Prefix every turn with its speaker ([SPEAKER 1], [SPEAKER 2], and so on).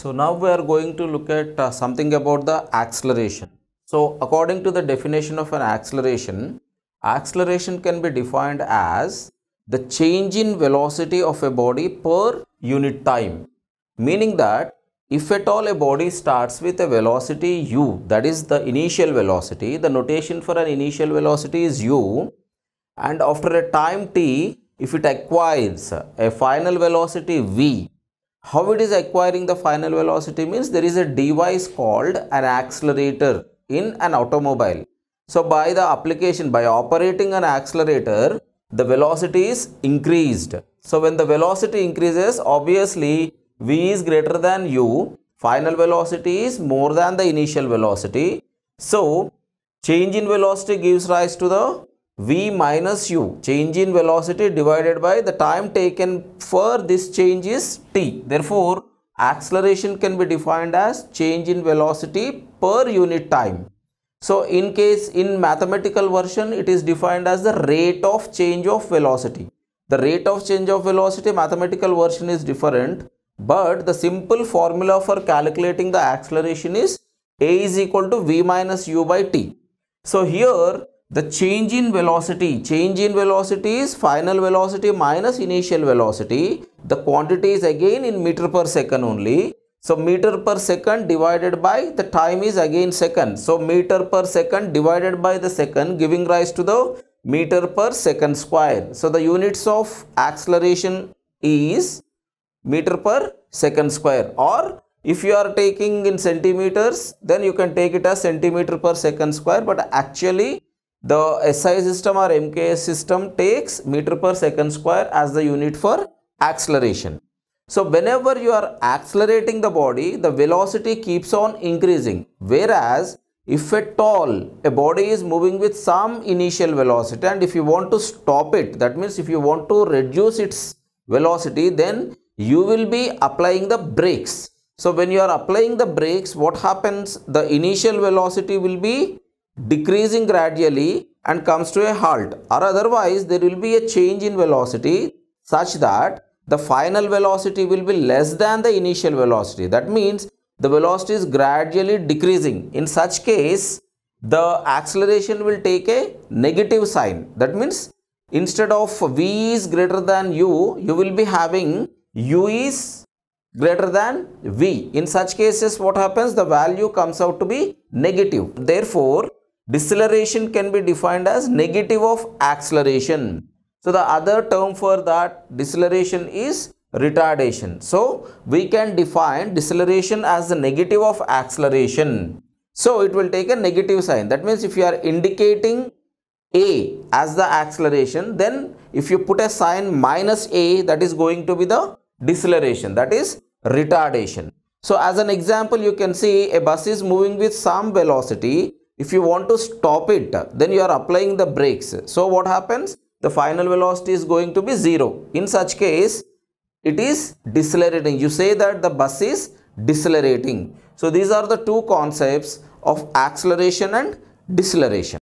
[SPEAKER 1] So now we are going to look at uh, something about the acceleration. So according to the definition of an acceleration, acceleration can be defined as the change in velocity of a body per unit time. Meaning that if at all a body starts with a velocity u, that is the initial velocity, the notation for an initial velocity is u and after a time t, if it acquires a final velocity v, how it is acquiring the final velocity means there is a device called an accelerator in an automobile. So by the application, by operating an accelerator, the velocity is increased. So when the velocity increases, obviously v is greater than u, final velocity is more than the initial velocity. So change in velocity gives rise to the v minus u change in velocity divided by the time taken for this change is t therefore acceleration can be defined as change in velocity per unit time so in case in mathematical version it is defined as the rate of change of velocity the rate of change of velocity mathematical version is different but the simple formula for calculating the acceleration is a is equal to v minus u by t so here the change in velocity change in velocity is final velocity minus initial velocity the quantity is again in meter per second only so meter per second divided by the time is again second so meter per second divided by the second giving rise to the meter per second square so the units of acceleration is meter per second square or if you are taking in centimeters then you can take it as centimeter per second square but actually the SI system or MKS system takes meter per second square as the unit for acceleration. So whenever you are accelerating the body, the velocity keeps on increasing. Whereas if at all a body is moving with some initial velocity and if you want to stop it, that means if you want to reduce its velocity, then you will be applying the brakes. So when you are applying the brakes, what happens? The initial velocity will be decreasing gradually and comes to a halt or otherwise there will be a change in velocity such that the final velocity will be less than the initial velocity. That means the velocity is gradually decreasing. In such case, the acceleration will take a negative sign. That means instead of v is greater than u, you will be having u is greater than v. In such cases, what happens? The value comes out to be negative. Therefore, Deceleration can be defined as negative of acceleration. So the other term for that deceleration is retardation. So we can define deceleration as the negative of acceleration. So it will take a negative sign. That means if you are indicating A as the acceleration, then if you put a sign minus A, that is going to be the deceleration, that is retardation. So as an example, you can see a bus is moving with some velocity if you want to stop it, then you are applying the brakes. So what happens? The final velocity is going to be 0. In such case, it is decelerating. You say that the bus is decelerating. So these are the two concepts of acceleration and deceleration.